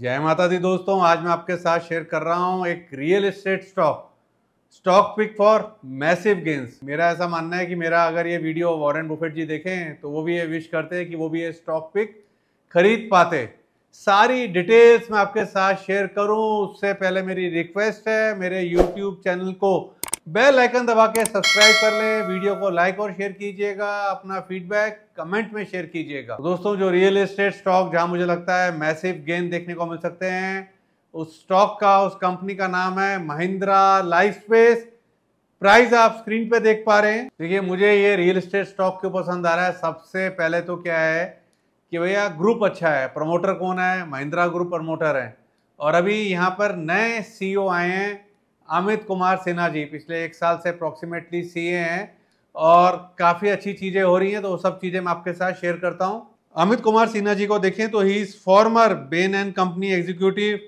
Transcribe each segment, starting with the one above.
जय माता दी दोस्तों आज मैं आपके साथ शेयर कर रहा हूं एक real estate stock stock pick for massive gains मेरा ऐसा मानना है कि मेरा अगर ये वीडियो वॉरेन बुफेट जी देखें तो वो भी ये विश करते हैं कि वो भी ये स्टॉक पिक खरीद पाते सारी डिटेल्स मैं आपके साथ शेयर करूं उससे पहले मेरी रिक्वेस्ट है मेरे यूट्यूब चैनल को बेल आइकन दबा के सब्सक्राइब कर लें वीडियो को लाइक और शेयर कीजिएगा अपना फीडबैक कमेंट में शेयर कीजिएगा दोस्तों जो रियल एस्टेट स्टॉक जहां मुझे लगता है मैसिव गेन देखने को मिल सकते हैं उस स्टॉक का उस कंपनी का नाम है महिंद्रा लाइफ स्पेस प्राइस आप स्क्रीन पे देख पा रहे हैं देखिए मुझे ये रियल एस्टेट स्टॉक क्यों पसंद आ रहा है सबसे पहले तो क्या है कि भैया ग्रुप अच्छा है प्रमोटर कौन है महिंद्रा ग्रुप प्रमोटर है और अभी यहाँ पर नए सीईओ e आए हैं अमित कुमार सिन्हा जी पिछले एक साल से सी सीए हैं और काफ़ी अच्छी चीज़ें हो रही हैं तो वो सब चीज़ें मैं आपके साथ शेयर करता हूँ अमित कुमार सिन्हा जी को देखें तो he is former Bain and Company executive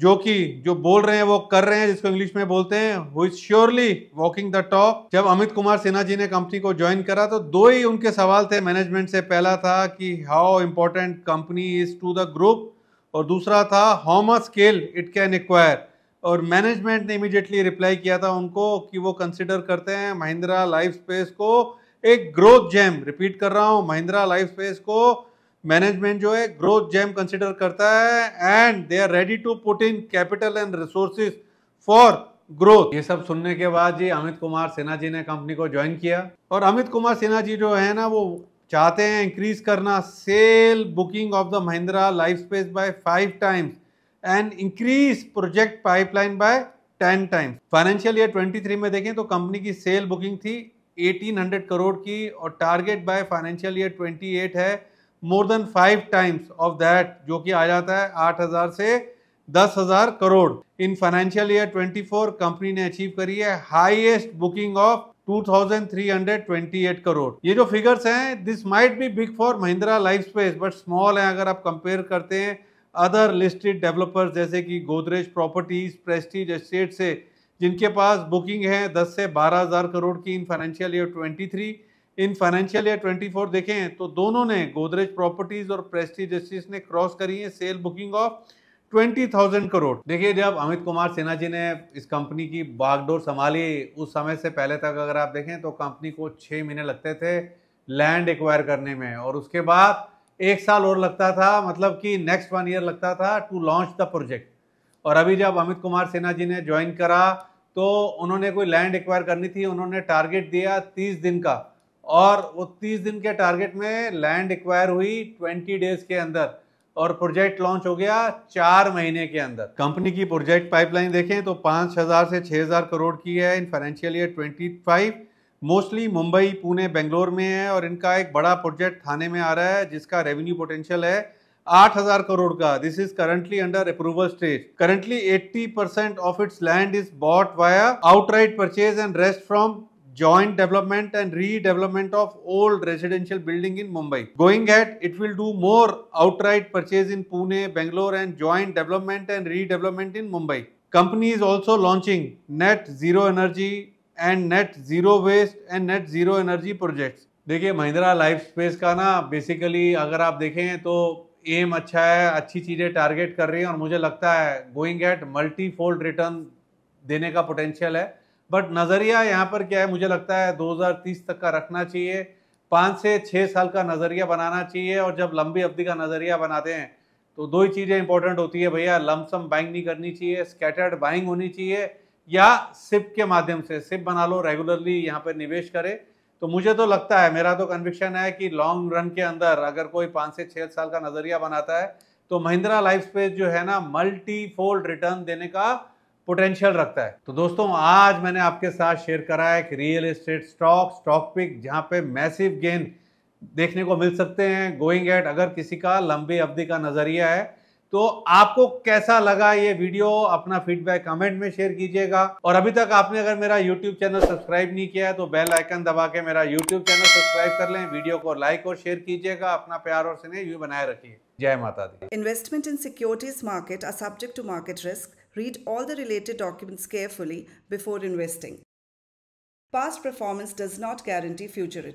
जो कि जो बोल रहे हैं वो कर रहे हैं जिसको इंग्लिश में बोलते हैं who is surely walking the talk जब अमित कुमार सिन्हा जी ने कंपनी को ज्वाइन करा तो दो ही उनके सवाल थे मैनेजमेंट से पहला था कि how important company is to the group और दूसरा था how much scale it can acquire और मैनेजमेंट ने इमीडिएटली रिप्लाई किया था उनको कि वो कंसिडर करते हैं महिंद्रा लाइफ स्पेस को एक ग्रोथ जैम रिपीट कर रहा हूँ महिंद्रा लाइफ स्पेस को मैनेजमेंट जो है ग्रोथ जैम कंसिडर करता है and they are ready to put in capital and resources for growth ये सब सुनने के बाद जी अमित कुमार सिन्हा जी ने कंपनी को ज्वाइन किया और अमित कुमार सिन्हा जी जो है ना वो चाहते हैं इंक्रीज करना sale booking of the Mahindra life space by five times and increase project pipeline by ten times financial year 23 में देखें तो कंपनी की सेल बुकिंग थी 1800 करोड़ की और टारगेट बाय फाइनेंशियल ईयर 28 है more than five times of that जो कि आ जाता है 8000 से 10000 crore in financial year 24 company ने अचीव करी है हाईएस्ट बुकिंग ऑफ 2328 करोड़ ये जो फिगर्स हैं this might be big for Mahindra life space but small है अगर आप कंपेयर करते हैं अदर लिस्टेड डेवलपर्स जैसे कि गोदरेज प्रॉपर्टीज़ प्रेस्टीज एस्टेट से जिनके पास बुकिंग है 10 से बारह हज़ार करोड़ की in financial year 23 in financial year 24 देखें तो दोनों ने गोदरेज प्रॉपर्टीज़ और प्रेस्टीज एस्टेट ने क्रॉस करी है sale booking of twenty thousand crore देखिए जब अमित कुमार सिन्हा जी ने इस कंपनी की बागडोर संभाली उस समय से पहले तक अगर आप देखें तो कंपनी को छः महीने लगते थे लैंड एक्वायर करने में और उसके बाद एक साल और लगता था मतलब कि नेक्स्ट वन ईयर लगता था टू लॉन्च द प्रोजेक्ट और अभी जब अमित कुमार सिन्हा जी ने ज्वाइन करा तो उन्होंने कोई लैंड एक्वायर करनी थी उन्होंने टारगेट दिया तीस दिन का और वो तीस दिन के टारगेट में लैंड एक्वायर हुई ट्वेंटी डेज के अंदर और प्रोजेक्ट लॉन्च हो गया चार महीने के अंदर कंपनी की प्रोजेक्ट पाइपलाइन देखें तो पाँच हज़ार से छः हज़ार करोड़ की है in financial year twenty five mostly Mumbai Pune Bangalore में है और इनका एक बड़ा प्रोजेक्ट थाने में आ रहा है जिसका रेवेन्यू पोटेंशियल है आठ हजार करोड़ का this is currently under approval stage currently eighty percent of its land is bought via outright purchase and rest from joint development and redevelopment of old residential building in Mumbai going ahead it will do more outright purchase in Pune Bangalore and joint development and redevelopment in Mumbai company is also launching net zero energy and net zero waste and net zero energy projects देखिए Mahindra life space का ना basically अगर आप देखें तो M अच्छा है अच्छी चीज़ें टारगेट कर रही हैं और मुझे लगता है going ahead multi fold return देने का पोटेंशियल है बट नज़रिया यहाँ पर क्या है मुझे लगता है 2030 तक का रखना चाहिए पाँच से छः साल का नज़रिया बनाना चाहिए और जब लंबी अवधि का नज़रिया बनाते हैं तो दो ही चीज़ें इंपॉर्टेंट होती है भैया लमसम बाइंग नहीं करनी चाहिए स्कैटर्ड बाइंग होनी चाहिए या सिप के माध्यम से सिप बना लो रेगुलरली यहाँ पर निवेश करे तो मुझे तो लगता है मेरा तो कन्विक्शन है कि लॉन्ग रन के अंदर अगर कोई पाँच से छः साल का नज़रिया बनाता है तो महिंद्रा लाइफ स्पेस जो है ना मल्टीफोल्ड रिटर्न देने का पोटेंशियल रखता है तो दोस्तों आज मैंने आपके साथ शेयर करा है कि real estate stock stock pick जहाँ पे मैसिव गेन देखने को मिल सकते हैं गोइंग एट अगर किसी का लंबी अवधि का नज़रिया है तो आपको कैसा लगा ये वीडियो अपना फीडबैक कमेंट में शेयर कीजिएगा और अभी तक आपने अगर मेरा यूट्यूब चैनल सब्सक्राइब नहीं किया है तो बेल आइकन दबा के मेरा यूट्यूब चैनल सब्सक्राइब कर लें वीडियो को लाइक और शेयर कीजिएगा अपना प्यार और स्नेह भी बनाए रखिए जय माता दी investment in securities market are subject to market risk read all the related documents carefully before investing past performance does not guarantee future